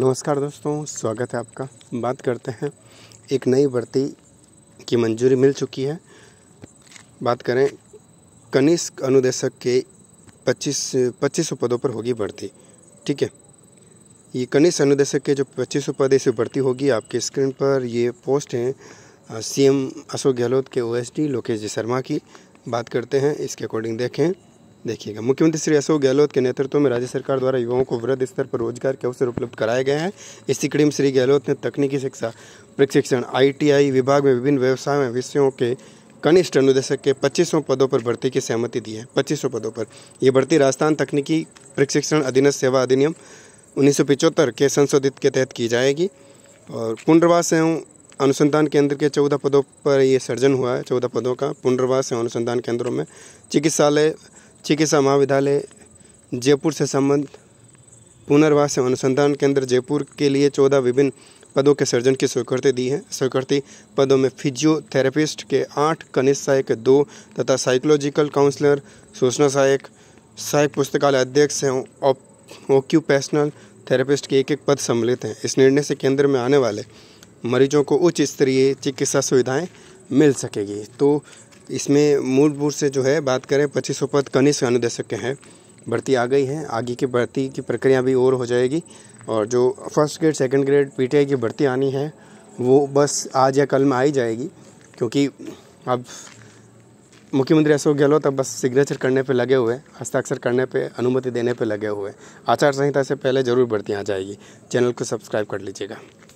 नमस्कार दोस्तों स्वागत है आपका बात करते हैं एक नई भर्ती की मंजूरी मिल चुकी है बात करें कनिष्क अनुदेशक के 25 पच्चीस पदों पर होगी भर्ती ठीक है ये कनिष्क अनुदेशक के जो पच्चीस पद इसे भर्ती होगी आपके स्क्रीन पर ये पोस्ट हैं सीएम अशोक गहलोत के ओएसडी लोकेश जी शर्मा की बात करते हैं इसके अकॉर्डिंग देखें देखिएगा मुख्यमंत्री श्री अशोक गहलोत के नेतृत्व में राज्य सरकार द्वारा युवाओं को वृद्ध स्तर पर रोजगार के अवसर उपलब्ध कराए गए हैं इसी कड़ी में श्री गहलोत ने तकनीकी शिक्षा प्रशिक्षण आईटीआई विभाग में विभिन्न व्यवसाय में विषयों के कनिष्ठ अनुदेशक के पच्चीसों पदों पर भर्ती की सहमति दी है पच्चीसों पदों पर यह भर्ती राजस्थान तकनीकी प्रशिक्षण अधीनस्थ सेवा अधिनियम उन्नीस के संशोधित के तहत की जाएगी और पुनर्वास एवं अनुसंधान केंद्र के चौदह पदों पर ये सर्जन हुआ है चौदह पदों का पुनर्वास एवं अनुसंधान केंद्रों में चिकित्सालय चिकित्सा महाविद्यालय जयपुर से संबंध पुनर्वास एवं अनुसंधान केंद्र जयपुर के लिए चौदह विभिन्न पदों के सर्जन की स्वीकृति दी है स्वीकृति पदों में फिजियोथेरेपिस्ट के आठ कनिष्ठ सहायक दो तथा साइकोलॉजिकल काउंसलर सूचना सहायक सहायक पुस्तकालय अध्यक्ष एवं ऑक्यूपेशनल थेरेपिस्ट के एक एक पद सम्मिलित हैं इस निर्णय से केंद्र में आने वाले मरीजों को उच्च स्तरीय चिकित्सा सुविधाएं मिल सकेगी तो इसमें मूलभूत से जो है बात करें पच्चीस पद कनिष्ठ अनुदेशक के हैं भर्ती आ गई है आगे की भर्ती की प्रक्रिया भी और हो जाएगी और जो first grade second grade PTI की भर्ती आनी है वो बस आज या कल में आ ही जाएगी क्योंकि अब मुख्यमंत्री अशोक गहलोत अब बस सिग्नेचर करने पे लगे हुए हैं हस्ताक्षर करने पे अनुमति देने पे लगे हुए हैं आचार संहिता से पहले ज़रूर भर्ती आ जाएगी चैनल को सब्सक्राइब कर लीजिएगा